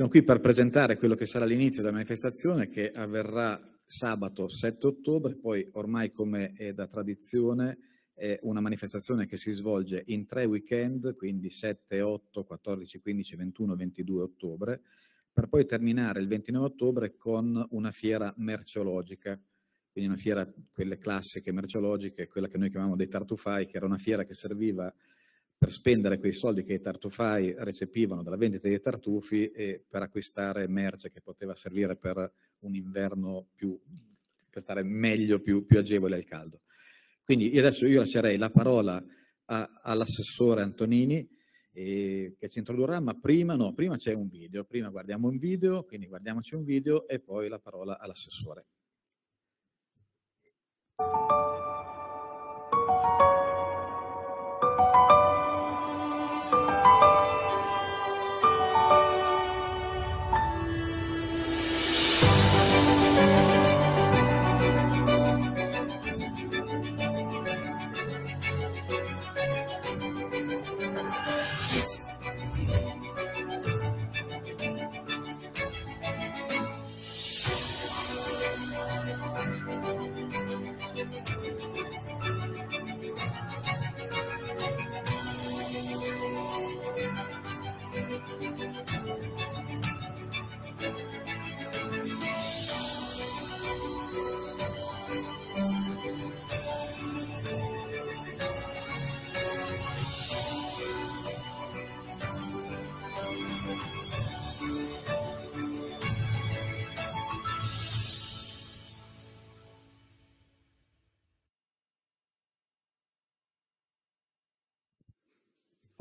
Siamo qui per presentare quello che sarà l'inizio della manifestazione che avverrà sabato 7 ottobre, poi ormai come è da tradizione è una manifestazione che si svolge in tre weekend, quindi 7, 8, 14, 15, 21, 22 ottobre, per poi terminare il 29 ottobre con una fiera merceologica, quindi una fiera, quelle classiche merceologiche, quella che noi chiamavamo dei tartufai, che era una fiera che serviva per spendere quei soldi che i tartufai recepivano dalla vendita dei tartufi e per acquistare merce che poteva servire per un inverno più, per stare meglio, più, più agevole al caldo. Quindi adesso io lascerei la parola a, all'assessore Antonini eh, che ci introdurrà, ma prima no, prima c'è un video, prima guardiamo un video, quindi guardiamoci un video e poi la parola all'assessore.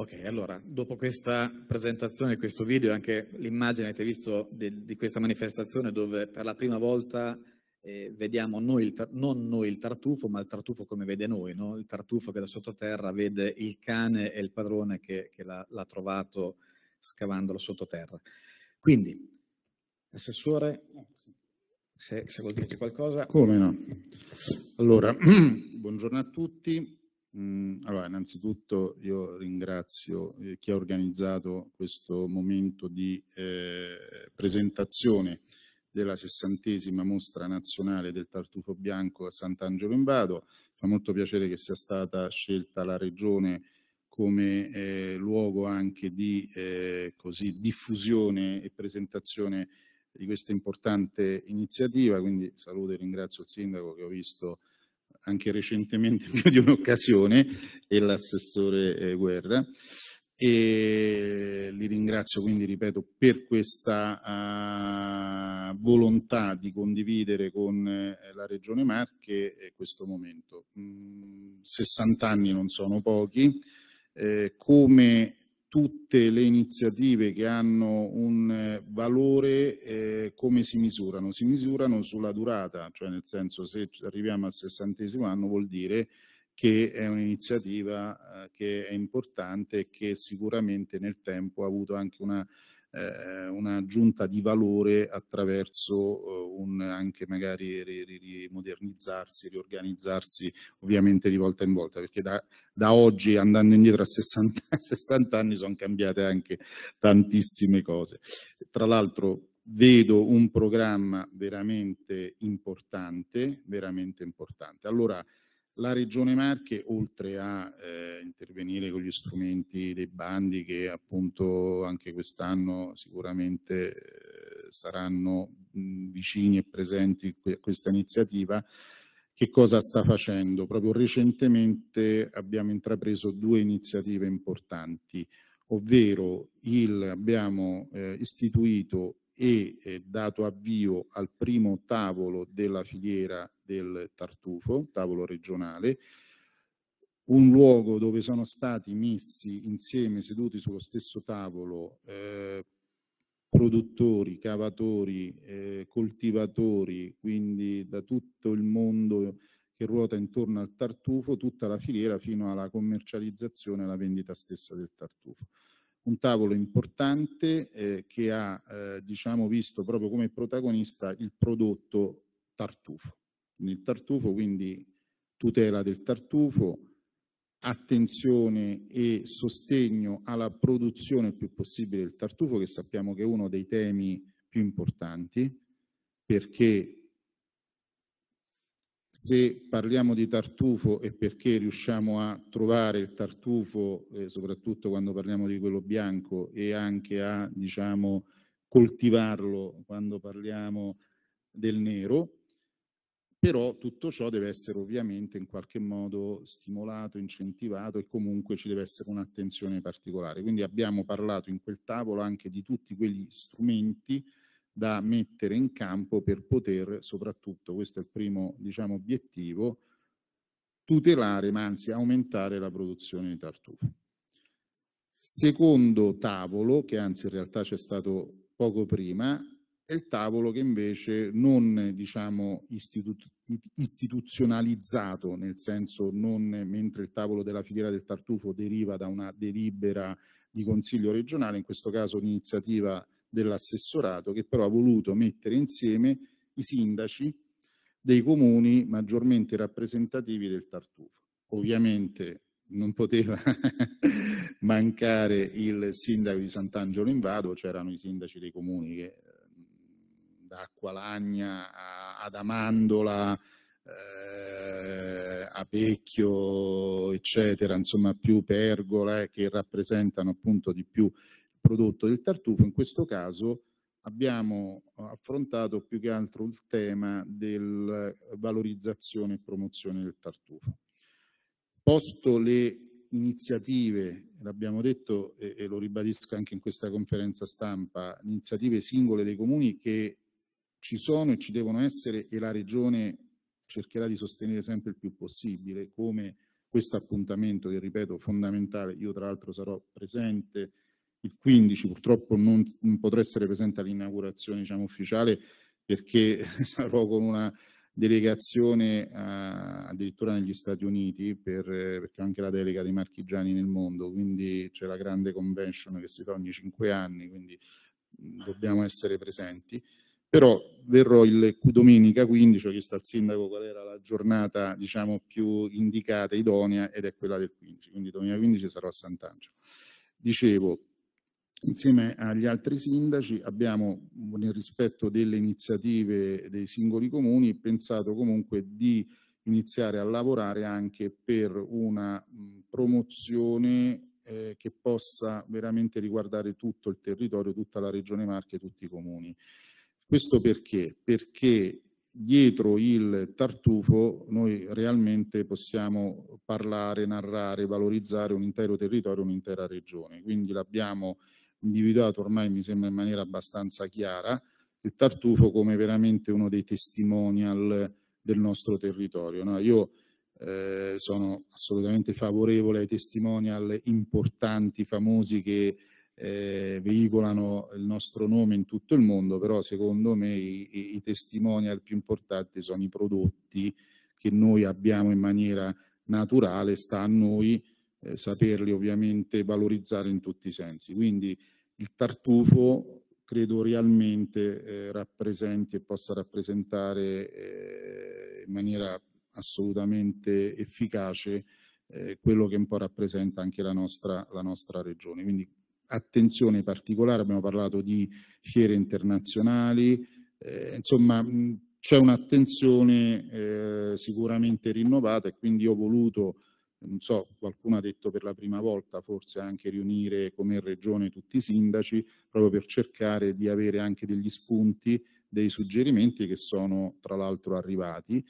Ok, allora, dopo questa presentazione, questo video, anche l'immagine avete visto di, di questa manifestazione dove per la prima volta eh, vediamo noi il, non noi il tartufo, ma il tartufo come vede noi, no? il tartufo che da sottoterra vede il cane e il padrone che, che l'ha, trovato scavandolo sottoterra. Quindi, assessore, se, se vuol dirci qualcosa. Come no? Allora, buongiorno a tutti. Mm, allora, innanzitutto io ringrazio eh, chi ha organizzato questo momento di eh, presentazione della sessantesima mostra nazionale del tartufo bianco a Sant'Angelo in Vado. Fa molto piacere che sia stata scelta la regione come eh, luogo anche di eh, così, diffusione e presentazione di questa importante iniziativa, quindi saluto e ringrazio il sindaco che ho visto anche recentemente più di un'occasione e l'assessore eh, Guerra e li ringrazio quindi, ripeto, per questa uh, volontà di condividere con uh, la Regione Marche eh, questo momento. Mm, 60 anni non sono pochi, eh, come tutte le iniziative che hanno un eh, valore eh, come si misurano? Si misurano sulla durata, cioè nel senso se arriviamo al sessantesimo anno vuol dire che è un'iniziativa eh, che è importante e che sicuramente nel tempo ha avuto anche una eh, un'aggiunta di valore attraverso eh, un anche magari rimodernizzarsi, ri, ri, riorganizzarsi ovviamente di volta in volta, perché da, da oggi andando indietro a 60, 60 anni sono cambiate anche tantissime cose. Tra l'altro vedo un programma veramente importante, veramente importante. Allora, la Regione Marche, oltre a eh, intervenire con gli strumenti dei bandi che appunto anche quest'anno sicuramente eh, saranno mh, vicini e presenti a questa iniziativa, che cosa sta facendo? Proprio recentemente abbiamo intrapreso due iniziative importanti, ovvero il, abbiamo eh, istituito e eh, dato avvio al primo tavolo della filiera del tartufo, tavolo regionale, un luogo dove sono stati messi insieme, seduti sullo stesso tavolo, eh, produttori, cavatori, eh, coltivatori, quindi da tutto il mondo che ruota intorno al tartufo, tutta la filiera fino alla commercializzazione e alla vendita stessa del tartufo un tavolo importante eh, che ha eh, diciamo visto proprio come protagonista il prodotto tartufo. Il tartufo, quindi tutela del tartufo, attenzione e sostegno alla produzione il più possibile del tartufo, che sappiamo che è uno dei temi più importanti, perché se parliamo di tartufo è perché riusciamo a trovare il tartufo, eh, soprattutto quando parliamo di quello bianco, e anche a diciamo, coltivarlo quando parliamo del nero, però tutto ciò deve essere ovviamente in qualche modo stimolato, incentivato e comunque ci deve essere un'attenzione particolare. Quindi abbiamo parlato in quel tavolo anche di tutti quegli strumenti da mettere in campo per poter, soprattutto, questo è il primo diciamo, obiettivo, tutelare, ma anzi aumentare la produzione di tartufo. Secondo tavolo, che anzi in realtà c'è stato poco prima, è il tavolo che invece non diciamo, istitu istituzionalizzato, nel senso non mentre il tavolo della filiera del tartufo deriva da una delibera di consiglio regionale, in questo caso l'iniziativa dell'assessorato che però ha voluto mettere insieme i sindaci dei comuni maggiormente rappresentativi del Tartufo. Ovviamente non poteva mancare il sindaco di Sant'Angelo in Vado, c'erano i sindaci dei comuni che eh, da Acqualagna ad Amandola, eh, a Pecchio, eccetera, insomma più Pergola, eh, che rappresentano appunto di più prodotto del tartufo, in questo caso abbiamo eh, affrontato più che altro il tema della eh, valorizzazione e promozione del tartufo. Posto le iniziative, l'abbiamo detto e, e, lo ribadisco anche in questa conferenza stampa, iniziative singole dei comuni che ci sono e ci devono essere e la Regione cercherà di sostenere sempre il più possibile, come questo appuntamento che ripeto fondamentale, io tra l'altro sarò presente il 15, purtroppo non, non potrò essere presente all'inaugurazione diciamo, ufficiale perché sarò con una delegazione a, eh, addirittura negli Stati Uniti per, perché ho anche la delega dei marchigiani nel mondo, quindi c'è la grande convention che si fa ogni cinque anni, quindi mm, dobbiamo essere presenti. Però verrò il domenica 15, ho chiesto al sindaco qual era la giornata diciamo, più indicata, idonea, ed è quella del 15, quindi domenica 15 sarò a Sant'Angelo. Dicevo, Insieme agli altri sindaci abbiamo, nel rispetto delle iniziative dei singoli comuni, pensato comunque di iniziare a lavorare anche per una promozione eh, che possa veramente riguardare tutto il territorio, tutta la regione Marche, tutti i comuni. Questo perché? Perché dietro il tartufo noi realmente possiamo parlare, narrare, valorizzare un intero territorio, un'intera regione. Quindi l'abbiamo individuato ormai mi sembra in maniera abbastanza chiara il tartufo come veramente uno dei testimonial del nostro territorio. No? Io eh, sono assolutamente favorevole ai testimonial importanti, famosi che eh, veicolano il nostro nome in tutto il mondo, però secondo me i, i testimonial più importanti sono i prodotti che noi abbiamo in maniera naturale, sta a noi eh, saperli ovviamente valorizzare in tutti i sensi. Quindi il tartufo credo realmente eh, rappresenti e possa rappresentare eh, in maniera assolutamente efficace eh, quello che un po' rappresenta anche la nostra, la nostra regione. Quindi attenzione particolare, abbiamo parlato di fiere internazionali, eh, insomma c'è un'attenzione eh, sicuramente rinnovata e quindi ho voluto non so, qualcuno ha detto per la prima volta forse anche riunire come regione tutti i sindaci, proprio per cercare di avere anche degli spunti, dei suggerimenti che sono tra l'altro arrivati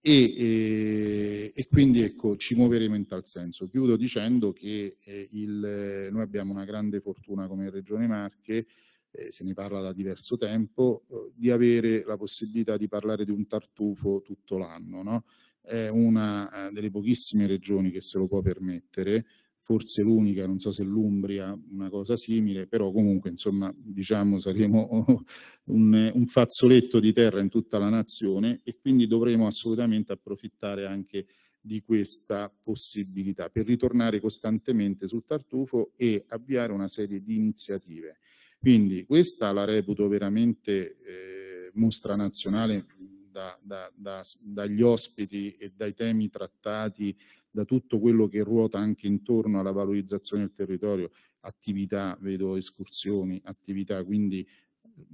e, e, eh, e quindi ecco, ci muoveremo in tal senso. Chiudo dicendo che eh, il, eh, noi abbiamo una grande fortuna come Regione Marche, eh, se ne parla da diverso tempo, eh, di avere la possibilità di parlare di un tartufo tutto l'anno. No? è una eh, delle pochissime regioni che se lo può permettere, forse l'unica, non so se l'Umbria, una cosa simile, però comunque insomma diciamo saremo un, un fazzoletto di terra in tutta la nazione e quindi dovremo assolutamente approfittare anche di questa possibilità per ritornare costantemente sul tartufo e avviare una serie di iniziative. Quindi questa la reputo veramente eh, mostra nazionale da, da, dagli ospiti e dai temi trattati, da tutto quello che ruota anche intorno alla valorizzazione del territorio, attività, vedo escursioni, attività, quindi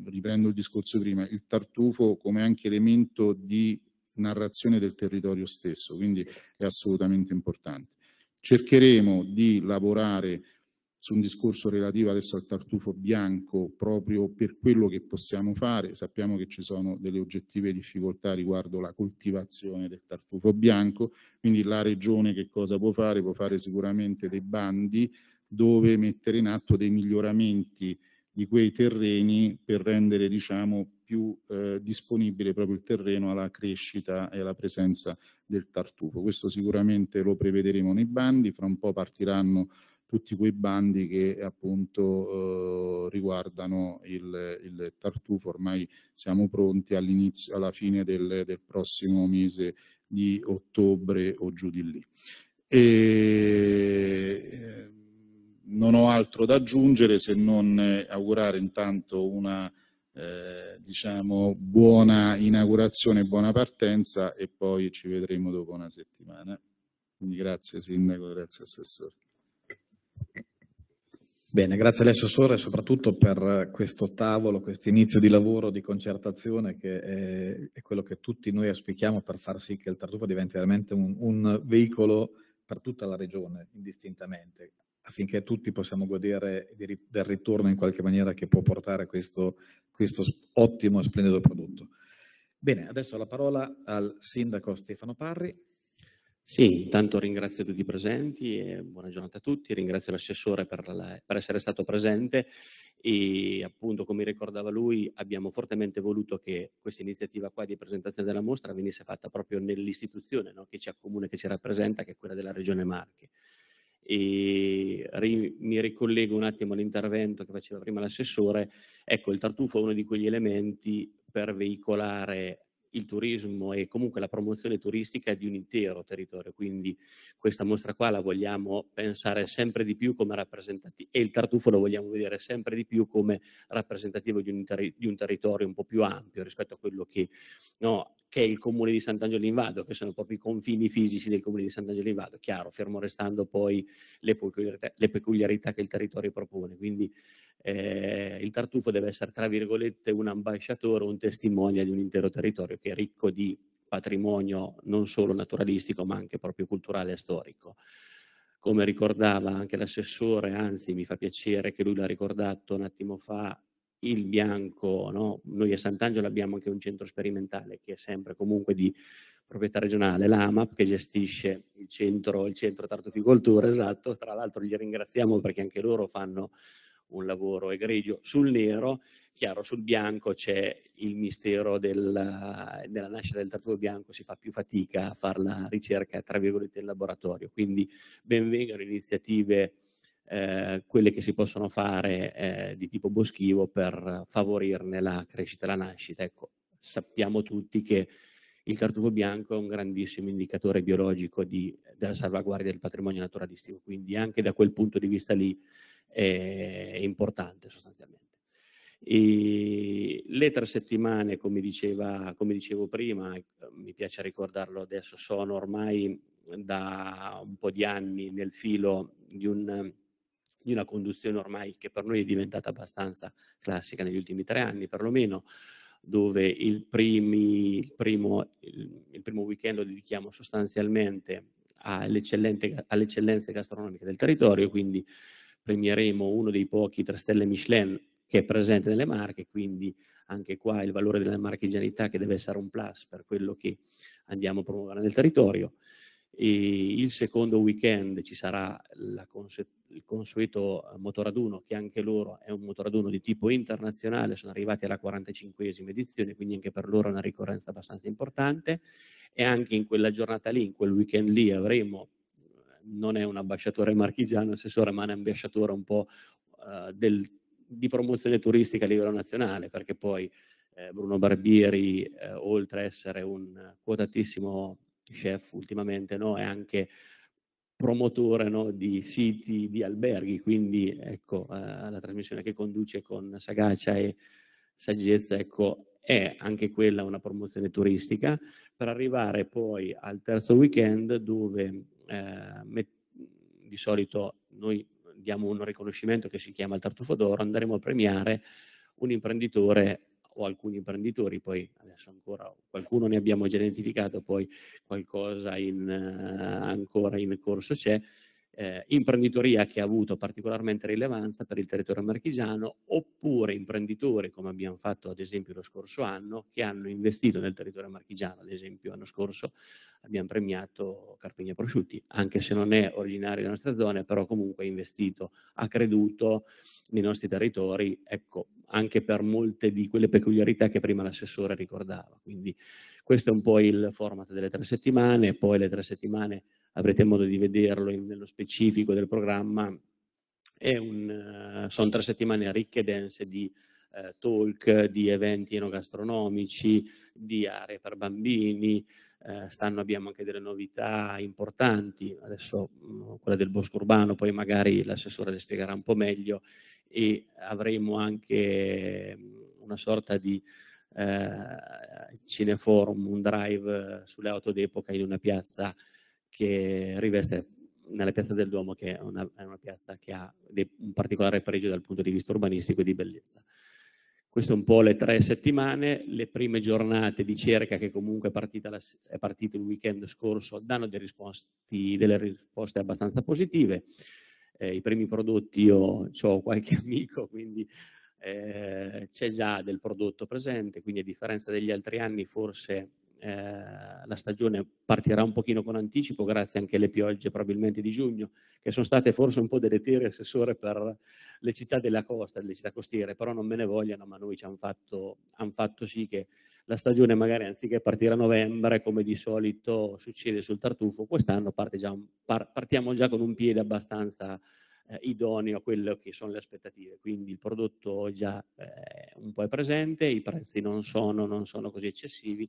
riprendo il discorso prima, il tartufo come anche elemento di narrazione del territorio stesso, quindi è assolutamente importante. Cercheremo di lavorare su un discorso relativo adesso al tartufo bianco proprio per quello che possiamo fare. Sappiamo che ci sono delle oggettive difficoltà riguardo la coltivazione del tartufo bianco, quindi la regione che cosa può fare? Può fare sicuramente dei bandi dove mettere in atto dei miglioramenti di quei terreni per rendere diciamo, più eh, disponibile proprio il terreno alla crescita e alla presenza del tartufo. Questo sicuramente lo prevederemo nei bandi, fra un po' partiranno tutti quei bandi che appunto eh, riguardano il, il, tartufo. Ormai siamo pronti all'inizio, alla fine del, del prossimo mese di ottobre o giù di lì. E ehm, non ho altro da aggiungere se non augurare intanto una eh, diciamo buona inaugurazione, buona partenza e poi ci vedremo dopo una settimana. Quindi grazie Sindaco, grazie Assessore. Bene, grazie all'assessore lei soprattutto per questo tavolo, questo inizio di lavoro di concertazione che è, è, quello che tutti noi auspichiamo per far sì che il Tartufo diventi veramente un, un veicolo per tutta la regione, indistintamente, affinché tutti possiamo godere di, del ritorno in qualche maniera che può portare questo, questo ottimo e splendido prodotto. Bene, adesso la parola al Sindaco Stefano Parri sì, intanto ringrazio tutti i presenti e buona giornata a tutti, ringrazio l'assessore per, la, per, essere stato presente e appunto come ricordava lui abbiamo fortemente voluto che questa iniziativa qua di presentazione della mostra venisse fatta proprio nell'istituzione no? che ci accomuna, che ci rappresenta, che è quella della Regione Marche. E ri, mi ricollego un attimo all'intervento che faceva prima l'assessore, ecco il tartufo è uno di quegli elementi per veicolare il turismo e comunque la promozione turistica di un intero territorio, quindi questa mostra qua la vogliamo pensare sempre di più come rappresentativa e il tartufo lo vogliamo vedere sempre di più come rappresentativo di un, ter- di un territorio un po' più ampio rispetto a quello che, no, che è il comune di Sant'Angelo in Vado, che sono proprio i confini fisici del comune di Sant'Angelo in Vado, chiaro, fermo restando poi le peculiarità, le peculiarità che il territorio propone. Quindi eh, il tartufo deve essere, tra virgolette, un ambasciatore, un testimone di un intero territorio che è ricco di patrimonio non solo naturalistico ma anche proprio culturale e storico. Come ricordava anche l'assessore, anzi mi fa piacere che lui l'ha ricordato un attimo fa, il bianco, no? noi a Sant'Angelo abbiamo anche un centro sperimentale che è sempre comunque di proprietà regionale, l'AMAP, che gestisce il centro, il centro tartuficoltura, esatto, tra l'altro gli ringraziamo perché anche loro fanno un lavoro egregio sul nero, chiaro sul bianco c'è il mistero del, della nascita del trattatore bianco, si fa più fatica a fare la ricerca tra virgolette in laboratorio, quindi benvengano iniziative eh, quelle che si possono fare eh, di tipo boschivo per favorirne la crescita e la nascita. Ecco, sappiamo tutti che il tartufo bianco è un grandissimo indicatore biologico di, della salvaguardia del patrimonio naturalistico, quindi anche da quel punto di vista lì eh, importante sostanzialmente. E le tre settimane, come, diceva, come dicevo prima, eh, mi piace ricordarlo adesso, sono ormai da un po' di anni nel filo di, un, di una conduzione ormai che per noi è diventata abbastanza classica negli ultimi tre anni perlomeno, dove il, primi, il, primo, il, il primo weekend lo dedichiamo sostanzialmente all'eccellenza gastronomica del territorio, quindi premieremo uno dei pochi 3 stelle Michelin che è presente nelle Marche, quindi anche qua il valore della marchigianità che deve essere un plus per quello che andiamo a promuovere nel territorio. E il secondo weekend ci sarà cons- il consueto eh, motoraduno, che anche loro è un motoraduno di tipo internazionale, sono arrivati alla 45esima edizione, quindi anche per loro è una ricorrenza abbastanza importante. E anche in quella giornata lì, in quel weekend lì, avremo non è un ambasciatore marchigiano, nel senso rimane ambasciatore un po' eh, del, di promozione turistica a livello nazionale, perché poi eh, Bruno Barbieri, eh, oltre a essere un quotatissimo chef ultimamente, no, è anche promotore no, di siti, di alberghi, quindi ecco, eh, la trasmissione che conduce con sagacia e saggezza ecco, è anche quella una promozione turistica, per arrivare poi al terzo weekend dove eh, di solito noi diamo un riconoscimento che si chiama il tartufo d'oro, andremo a premiare un imprenditore o alcuni imprenditori, poi adesso ancora qualcuno ne abbiamo già identificato, poi qualcosa in, uh, ancora in corso c'è, eh, imprenditoria che ha avuto particolarmente rilevanza per il territorio marchigiano oppure imprenditori come abbiamo fatto ad esempio lo scorso anno che hanno investito nel territorio marchigiano, ad esempio l'anno scorso abbiamo premiato Carpegna Prosciutti, anche se non è originario della nostra zona, però comunque ha investito, ha creduto nei nostri territori, ecco, anche per molte di quelle peculiarità che prima l'assessore ricordava. Quindi questo è un po' il format delle tre settimane, poi le tre settimane avrete modo di vederlo in, nello specifico del programma, un, eh, sono tre settimane ricche e dense di eh, talk, di eventi enogastronomici, di aree per bambini, eh, stanno, abbiamo anche delle novità importanti, adesso mh, mm, quella del bosco urbano, poi magari l'assessore le spiegherà un po' meglio e avremo anche mm, una sorta di eh, cineforum, un drive eh, sulle auto d'epoca in una piazza che riveste nella piazza del Duomo, che è una, è una piazza che ha dei, un particolare pregio dal punto di vista urbanistico e di bellezza. Queste è un po' le tre settimane, le prime giornate di cerca che comunque è, partita la, è partito il weekend scorso danno risposti, delle risposte abbastanza positive. Eh, I primi prodotti io ho qualche amico, quindi eh, c'è già del prodotto presente, quindi a differenza degli altri anni forse eh, la stagione partirà un pochino con anticipo, grazie anche alle piogge probabilmente di giugno, che sono state forse un po' deleterie, assessore, per le città della costa, le città costiere, però non me ne vogliono, ma noi ci hanno fatto, han fatto sì che la stagione magari anziché partire a novembre, come di solito succede sul tartufo, quest'anno già, par, partiamo già con un piede abbastanza eh, idoneo a quelle che sono le aspettative. Quindi il prodotto già eh, un po' è presente, i prezzi non sono, non sono così eccessivi,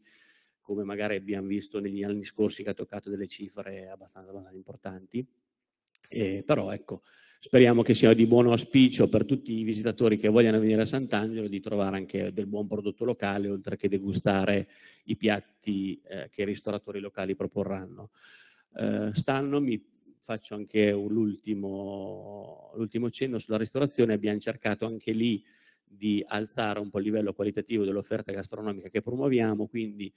come magari abbiamo visto negli anni scorsi che ha toccato delle cifre abbastanza, abbastanza importanti. Eh, però ecco, speriamo che sia di buon auspicio per tutti i visitatori che vogliano venire a Sant'Angelo di trovare anche del buon prodotto locale, oltre che degustare i piatti eh, che i ristoratori locali proporranno. Eh, stanno, mi faccio anche l'ultimo, l'ultimo cenno sulla ristorazione, abbiamo cercato anche lì di alzare un po' il livello qualitativo dell'offerta gastronomica che promuoviamo, quindi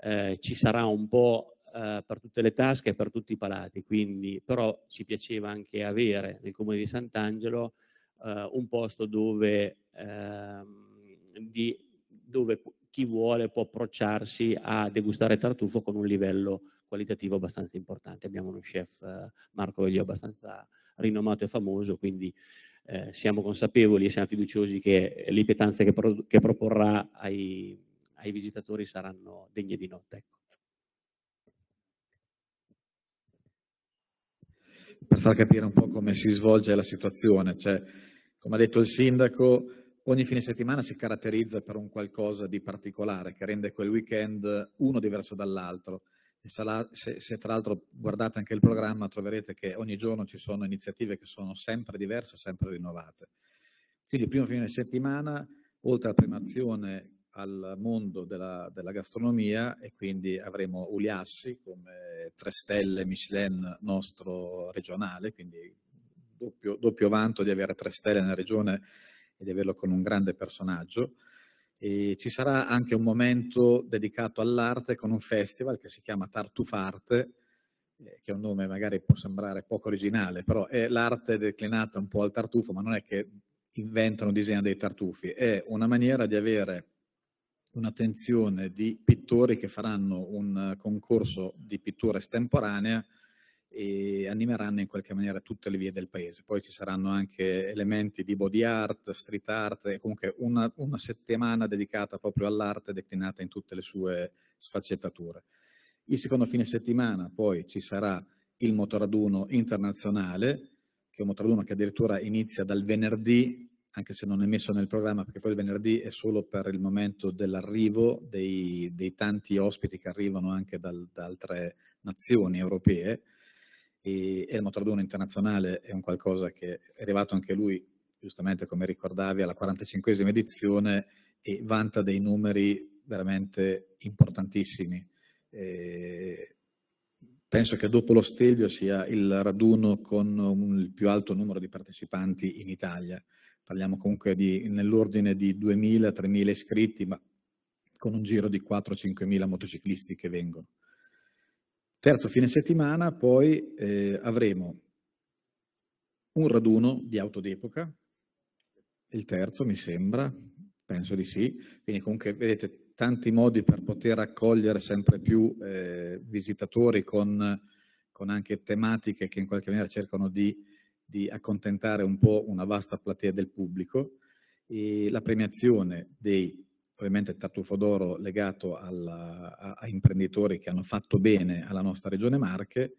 eh, ci sarà un po' eh, per tutte le tasche e per tutti i palati, quindi però ci piaceva anche avere nel comune di Sant'Angelo eh, un posto dove, ehm, di, dove chi vuole può approcciarsi a degustare tartufo con un livello qualitativo abbastanza importante. Abbiamo uno chef, eh, Marco Veglio, abbastanza rinomato e famoso, quindi eh, siamo consapevoli e siamo fiduciosi che le pietanze che, pro che proporrà ai, ai visitatori saranno degne di nota. Ecco. Per far capire un po' come si svolge la situazione, cioè, come ha detto il sindaco, ogni fine settimana si caratterizza per un qualcosa di particolare che rende quel weekend uno diverso dall'altro. Se, se, tra l'altro guardate anche il programma troverete che ogni giorno ci sono iniziative che sono sempre diverse, sempre rinnovate. Quindi il primo fine settimana, oltre alla prima azione al mondo della, della gastronomia e quindi avremo Uliassi come tre stelle Michelin nostro regionale, quindi doppio, doppio vanto di avere tre stelle nella regione e di averlo con un grande personaggio. E ci sarà anche un momento dedicato all'arte con un festival che si chiama Tartufarte, eh, che è un nome magari può sembrare poco originale, però è l'arte declinata un po' al tartufo, ma non è che inventano, disegnano dei tartufi, è una maniera di avere un'attenzione di pittori che faranno un concorso di pittura estemporanea e animeranno in qualche maniera tutte le vie del paese. Poi ci saranno anche elementi di body art, street art e comunque una, una settimana dedicata proprio all'arte declinata in tutte le sue sfaccettature. Il secondo fine settimana poi ci sarà il motoraduno internazionale, che è un motoraduno che addirittura inizia dal venerdì anche se non è messo nel programma, perché poi il venerdì è solo per il momento dell'arrivo dei, dei tanti ospiti che arrivano anche dal, da altre nazioni europee. E, e il Motordone internazionale è un qualcosa che è arrivato anche lui, giustamente come ricordavi, alla 45esima edizione e vanta dei numeri veramente importantissimi. E penso che dopo lo Stelvio sia il raduno con un, il più alto numero di partecipanti in Italia parliamo comunque di, nell'ordine di 2.000-3.000 iscritti, ma con un giro di 4-5.000 motociclisti che vengono. Terzo fine settimana poi eh, avremo un raduno di auto d'epoca, il terzo mi sembra, penso di sì, quindi comunque vedete tanti modi per poter accogliere sempre più eh, visitatori con, con, anche tematiche che in qualche maniera cercano di di accontentare un po' una vasta platea del pubblico e la premiazione dei ovviamente tartufo d'oro legato alla, a, a, imprenditori che hanno fatto bene alla nostra regione Marche,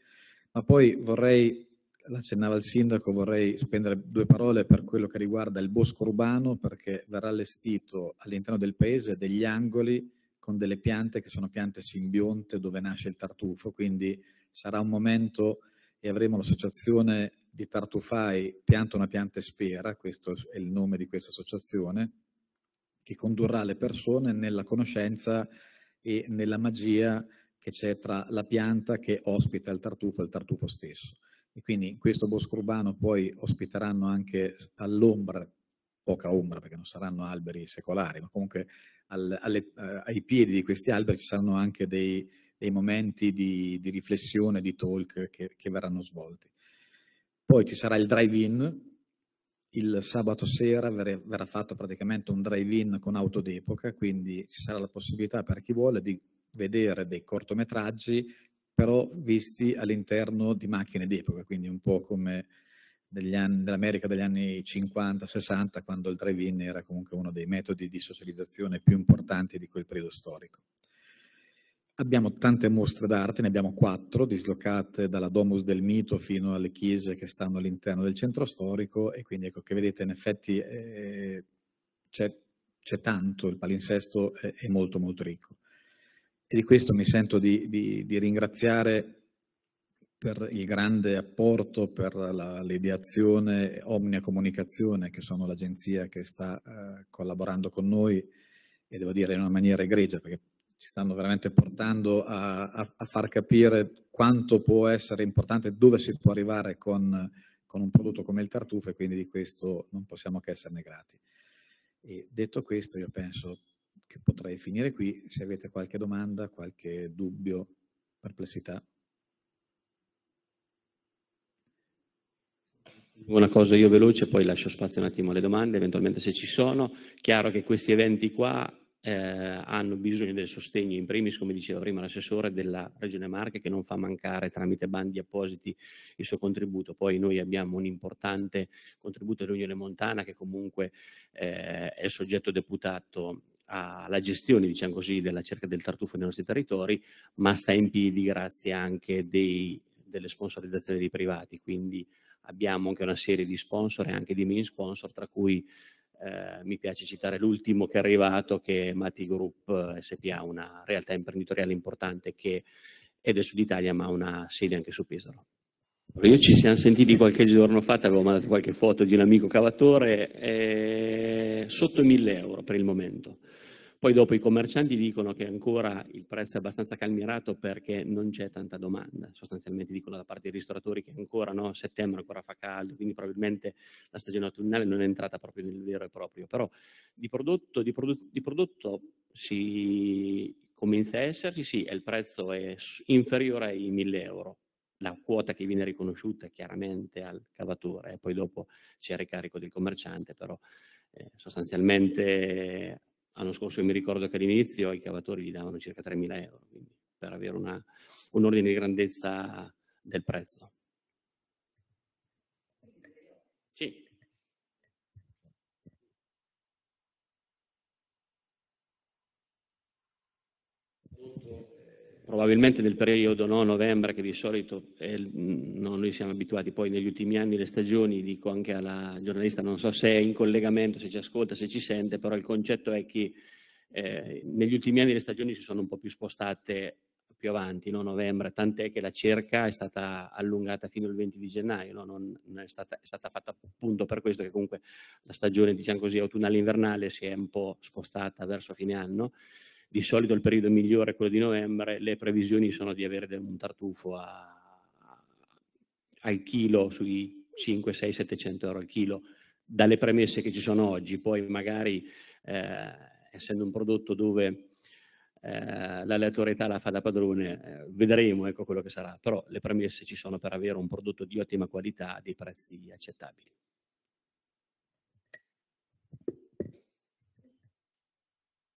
ma poi vorrei, l'accennava il sindaco, vorrei spendere due parole per quello che riguarda il bosco urbano perché verrà allestito all'interno del paese degli angoli con delle piante che sono piante simbionte dove nasce il tartufo, quindi sarà un momento e avremo l'associazione di Tartufai Pianta una pianta e spera, questo è il nome di questa associazione, che condurrà le persone nella conoscenza e nella magia che c'è tra la pianta che ospita il tartufo e il tartufo stesso. E quindi in questo bosco urbano poi ospiteranno anche all'ombra, poca ombra perché non saranno alberi secolari, ma comunque al, alle, eh, ai piedi di questi alberi ci saranno anche dei, dei momenti di, di, riflessione, di talk che, che verranno svolti. Poi ci sarà il drive-in, il sabato sera verrà fatto praticamente un drive-in con auto d'epoca, quindi ci sarà la possibilità per chi vuole di vedere dei cortometraggi, però visti all'interno di macchine d'epoca, quindi un po' come degli anni, dell'America degli anni 50-60, quando il drive-in era comunque uno dei metodi di socializzazione più importanti di quel periodo storico. Abbiamo tante mostre d'arte, ne abbiamo quattro, dislocate dalla Domus del Mito fino alle chiese che stanno all'interno del centro storico e quindi ecco che vedete in effetti eh, c'è, c'è, tanto, il palinsesto è, è, molto molto ricco. E di questo mi sento di, di, di ringraziare per il grande apporto, per la, l'ideazione Omnia Comunicazione, che sono l'agenzia che sta eh, collaborando con noi e devo dire in una maniera egregia perché ci stanno veramente portando a, a, a, far capire quanto può essere importante, dove si può arrivare con, con, un prodotto come il tartufo e quindi di questo non possiamo che esserne grati. E detto questo io penso che potrei finire qui, se avete qualche domanda, qualche dubbio, perplessità. Una cosa io veloce, poi lascio spazio un attimo alle domande, eventualmente se ci sono. Chiaro che questi eventi qua eh, hanno bisogno del sostegno, in primis, come diceva prima l'assessore, della Regione Marche che non fa mancare tramite bandi appositi il suo contributo. Poi noi abbiamo un importante contributo dell'Unione Montana che comunque eh, è il soggetto deputato alla gestione, diciamo così, della cerca del tartufo nei nostri territori, ma sta in piedi grazie anche dei, delle sponsorizzazioni dei privati. Quindi abbiamo anche una serie di sponsor e anche di main sponsor, tra cui eh, mi piace citare l'ultimo che è arrivato, che è Mati Group eh, SPA, una realtà imprenditoriale importante che è del sud Italia, ma ha una sede anche su Pesaro. Io ci siamo sentiti qualche giorno fa, avevo mandato qualche foto di un amico cavatore, eh, sotto i 1000 euro per il momento. Poi dopo i commercianti dicono che ancora il prezzo è abbastanza calmierato perché non c'è tanta domanda, sostanzialmente dicono da parte dei ristoratori che ancora no, settembre ancora fa caldo, quindi probabilmente la stagione autunnale non è entrata proprio nel vero e proprio, però di prodotto, di prodotto, di prodotto si comincia a esserci, sì, e il prezzo è inferiore ai 1000 euro, la quota che viene riconosciuta chiaramente al cavatore, e poi dopo c'è il ricarico del commerciante, però eh, sostanzialmente L'anno scorso mi ricordo che all'inizio i cavatori gli davano circa 3.000 euro per avere una, un ordine di grandezza del prezzo. probabilmente nel periodo no, novembre, che di solito è, mm, no, noi siamo abituati poi negli ultimi anni le stagioni, dico anche alla giornalista, non so se è in collegamento, se ci ascolta, se ci sente, però il concetto è che eh, negli ultimi anni le stagioni si sono un po' più spostate più avanti, no? novembre, tant'è che la cerca è stata allungata fino al 20 di gennaio, no? non, non è, stata, è, stata, fatta appunto per questo che comunque la stagione, diciamo così, autunnale-invernale si è un po' spostata verso fine anno di solito il periodo migliore è quello di novembre, le previsioni sono di avere un tartufo a, al chilo sui 5, 6, 700 euro al chilo, dalle premesse che ci sono oggi. Poi magari, eh, essendo un prodotto dove eh, l'aleatorietà la fa da padrone, eh, vedremo ecco, quello che sarà, però le premesse ci sono per avere un prodotto di ottima qualità a dei prezzi accettabili.